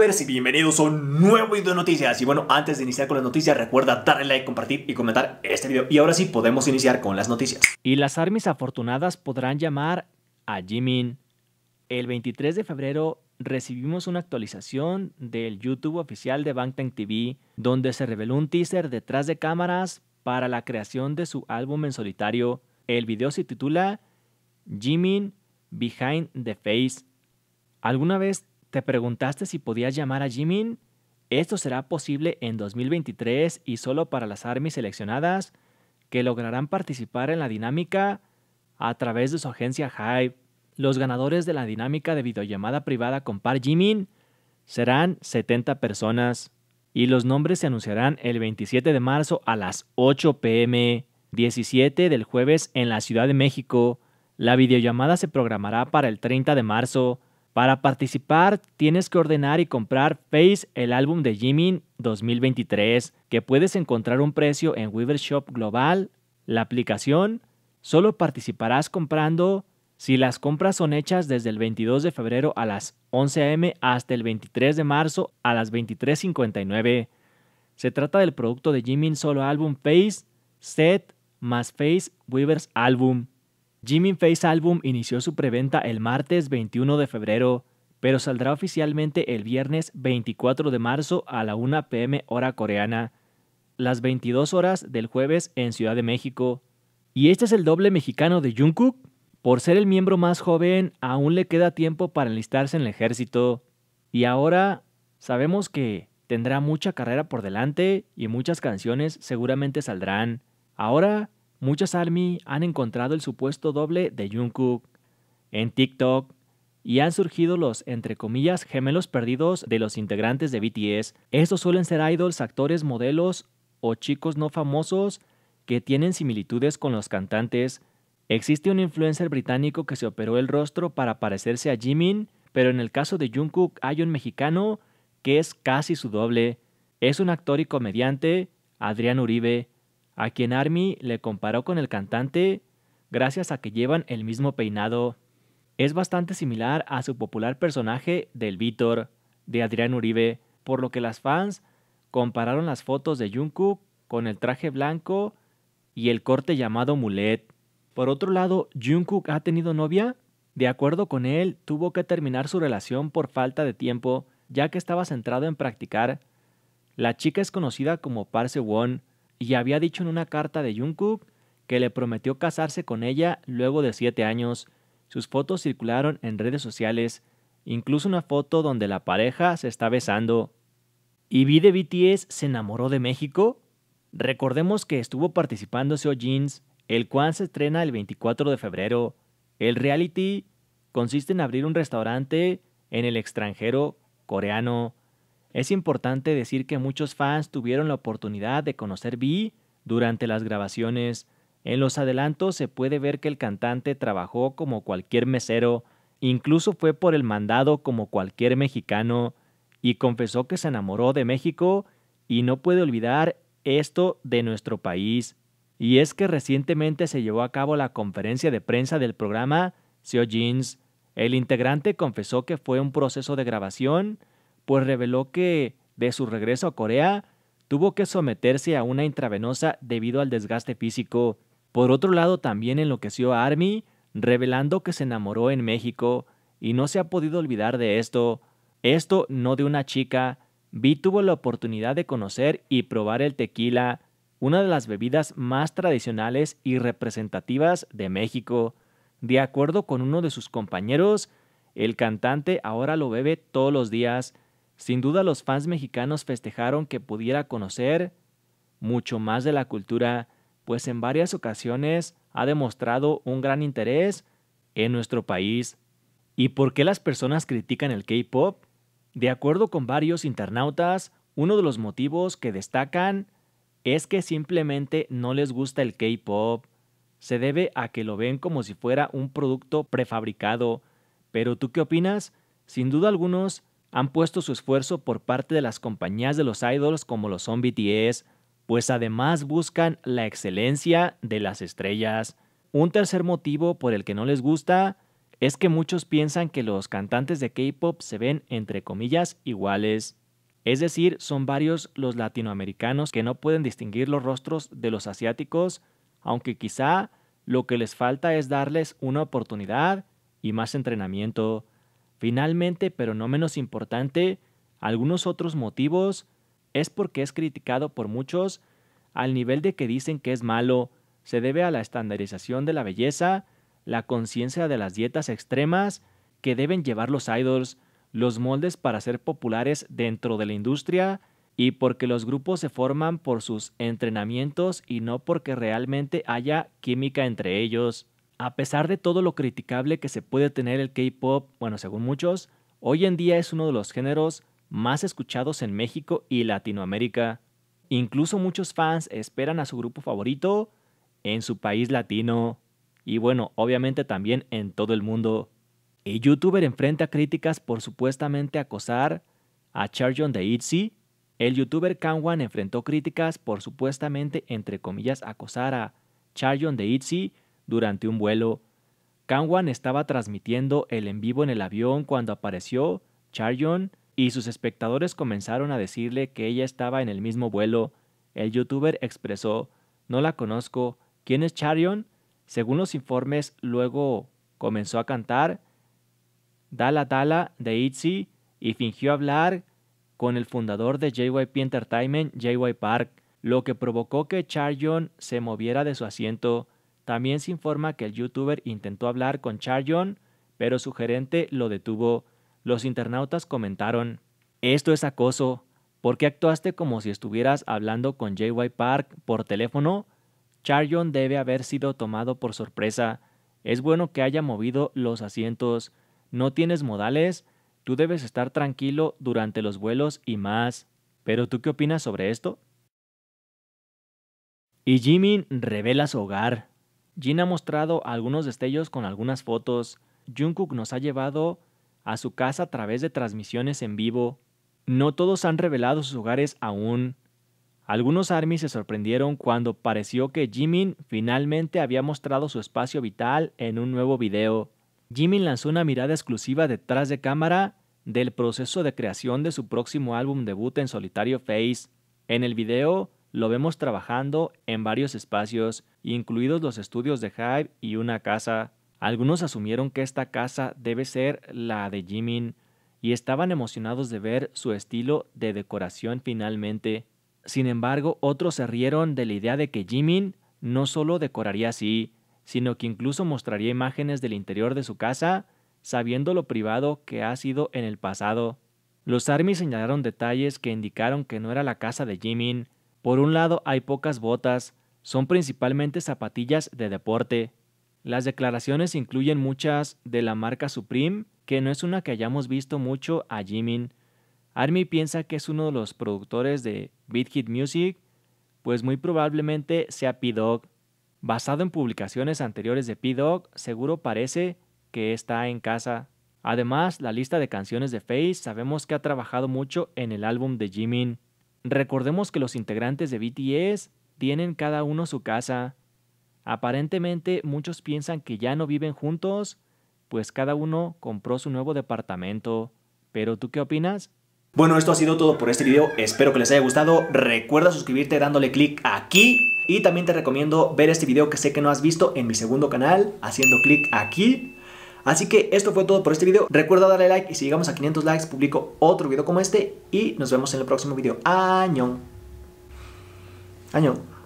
y bienvenidos a un nuevo video de noticias. Y bueno, antes de iniciar con las noticias, recuerda darle like, compartir y comentar este video. Y ahora sí, podemos iniciar con las noticias. Y las armas afortunadas podrán llamar a Jimin. El 23 de febrero recibimos una actualización del YouTube oficial de Bangtan TV, donde se reveló un teaser detrás de cámaras para la creación de su álbum en solitario. El video se titula Jimin Behind the Face. ¿Alguna vez ¿Te preguntaste si podías llamar a Jimin? Esto será posible en 2023 y solo para las ARMY seleccionadas que lograrán participar en la dinámica a través de su agencia Hype. Los ganadores de la dinámica de videollamada privada con Par Jimin serán 70 personas y los nombres se anunciarán el 27 de marzo a las 8 pm, 17 del jueves en la Ciudad de México. La videollamada se programará para el 30 de marzo. Para participar, tienes que ordenar y comprar Face, el álbum de Jimin 2023, que puedes encontrar un precio en Weaver Shop Global, la aplicación. Solo participarás comprando si las compras son hechas desde el 22 de febrero a las 11 a.m. hasta el 23 de marzo a las 23.59. Se trata del producto de Jimin solo álbum Face, Set más Face Weavers Album Jimmy Face Album inició su preventa el martes 21 de febrero, pero saldrá oficialmente el viernes 24 de marzo a la 1 pm hora coreana, las 22 horas del jueves en Ciudad de México. Y este es el doble mexicano de Jungkook. Por ser el miembro más joven, aún le queda tiempo para enlistarse en el ejército. Y ahora sabemos que tendrá mucha carrera por delante y muchas canciones seguramente saldrán. Ahora muchas ARMY han encontrado el supuesto doble de Jungkook en TikTok y han surgido los, entre comillas, gemelos perdidos de los integrantes de BTS. Estos suelen ser idols, actores, modelos o chicos no famosos que tienen similitudes con los cantantes. Existe un influencer británico que se operó el rostro para parecerse a Jimin, pero en el caso de Jungkook hay un mexicano que es casi su doble. Es un actor y comediante, Adrián Uribe, a quien Army le comparó con el cantante gracias a que llevan el mismo peinado. Es bastante similar a su popular personaje del Vitor de Adrián Uribe, por lo que las fans compararon las fotos de Jungkook con el traje blanco y el corte llamado mulet. Por otro lado, Jungkook ha tenido novia. De acuerdo con él, tuvo que terminar su relación por falta de tiempo, ya que estaba centrado en practicar. La chica es conocida como Parse Won, y había dicho en una carta de Jungkook que le prometió casarse con ella luego de siete años. Sus fotos circularon en redes sociales, incluso una foto donde la pareja se está besando. ¿Y vi de BTS se enamoró de México? Recordemos que estuvo participando Seo Jeans, el cual se estrena el 24 de febrero. El reality consiste en abrir un restaurante en el extranjero coreano es importante decir que muchos fans tuvieron la oportunidad de conocer B durante las grabaciones. En los adelantos se puede ver que el cantante trabajó como cualquier mesero, incluso fue por el mandado como cualquier mexicano, y confesó que se enamoró de México y no puede olvidar esto de nuestro país. Y es que recientemente se llevó a cabo la conferencia de prensa del programa Seo Jeans. El integrante confesó que fue un proceso de grabación pues reveló que de su regreso a Corea tuvo que someterse a una intravenosa debido al desgaste físico. Por otro lado, también enloqueció a Army, revelando que se enamoró en México y no se ha podido olvidar de esto. Esto no de una chica. Vi tuvo la oportunidad de conocer y probar el tequila, una de las bebidas más tradicionales y representativas de México. De acuerdo con uno de sus compañeros, el cantante ahora lo bebe todos los días sin duda los fans mexicanos festejaron que pudiera conocer mucho más de la cultura, pues en varias ocasiones ha demostrado un gran interés en nuestro país. ¿Y por qué las personas critican el K-Pop? De acuerdo con varios internautas, uno de los motivos que destacan es que simplemente no les gusta el K-Pop. Se debe a que lo ven como si fuera un producto prefabricado. Pero tú qué opinas? Sin duda algunos han puesto su esfuerzo por parte de las compañías de los idols como los son BTS, pues además buscan la excelencia de las estrellas. Un tercer motivo por el que no les gusta es que muchos piensan que los cantantes de K-pop se ven entre comillas iguales. Es decir, son varios los latinoamericanos que no pueden distinguir los rostros de los asiáticos, aunque quizá lo que les falta es darles una oportunidad y más entrenamiento. Finalmente, pero no menos importante, algunos otros motivos es porque es criticado por muchos al nivel de que dicen que es malo, se debe a la estandarización de la belleza, la conciencia de las dietas extremas que deben llevar los idols, los moldes para ser populares dentro de la industria y porque los grupos se forman por sus entrenamientos y no porque realmente haya química entre ellos a pesar de todo lo criticable que se puede tener el K-Pop, bueno, según muchos, hoy en día es uno de los géneros más escuchados en México y Latinoamérica. Incluso muchos fans esperan a su grupo favorito en su país latino y bueno, obviamente también en todo el mundo. El youtuber enfrenta críticas por supuestamente acosar a Charjon de Itzy. El youtuber Kanwan enfrentó críticas por supuestamente, entre comillas, acosar a Charjon de Itzy durante un vuelo, Kanwan estaba transmitiendo el en vivo en el avión cuando apareció Charyon y sus espectadores comenzaron a decirle que ella estaba en el mismo vuelo. El youtuber expresó, no la conozco, ¿quién es Charyon? Según los informes, luego comenzó a cantar Dala Dala de ITZY y fingió hablar con el fundador de JYP Entertainment, JY Park, lo que provocó que Charyon se moviera de su asiento también se informa que el youtuber intentó hablar con Charjon, pero su gerente lo detuvo. Los internautas comentaron, esto es acoso, ¿por qué actuaste como si estuvieras hablando con JY Park por teléfono? Charjon debe haber sido tomado por sorpresa. Es bueno que haya movido los asientos. ¿No tienes modales? Tú debes estar tranquilo durante los vuelos y más. ¿Pero tú qué opinas sobre esto? Y Jimin revela su hogar. Jin ha mostrado algunos destellos con algunas fotos. Jungkook nos ha llevado a su casa a través de transmisiones en vivo. No todos han revelado sus hogares aún. Algunos ARMY se sorprendieron cuando pareció que Jimin finalmente había mostrado su espacio vital en un nuevo video. Jimin lanzó una mirada exclusiva detrás de cámara del proceso de creación de su próximo álbum debut en solitario Face. En el video, lo vemos trabajando en varios espacios, incluidos los estudios de Hive y una casa. Algunos asumieron que esta casa debe ser la de Jimin y estaban emocionados de ver su estilo de decoración finalmente. Sin embargo, otros se rieron de la idea de que Jimin no solo decoraría así, sino que incluso mostraría imágenes del interior de su casa, sabiendo lo privado que ha sido en el pasado. Los ARMY señalaron detalles que indicaron que no era la casa de Jimin, por un lado hay pocas botas, son principalmente zapatillas de deporte. Las declaraciones incluyen muchas de la marca Supreme, que no es una que hayamos visto mucho a Jimin. Army piensa que es uno de los productores de Beat Hit Music, pues muy probablemente sea P-Dog. Basado en publicaciones anteriores de P-Dog, seguro parece que está en casa. Además, la lista de canciones de Face sabemos que ha trabajado mucho en el álbum de Jimin. Recordemos que los integrantes de BTS tienen cada uno su casa. Aparentemente muchos piensan que ya no viven juntos, pues cada uno compró su nuevo departamento. Pero tú qué opinas? Bueno, esto ha sido todo por este video, espero que les haya gustado, recuerda suscribirte dándole clic aquí y también te recomiendo ver este video que sé que no has visto en mi segundo canal haciendo clic aquí Así que esto fue todo por este video. Recuerda darle like y si llegamos a 500 likes publico otro video como este y nos vemos en el próximo video. Año. Año.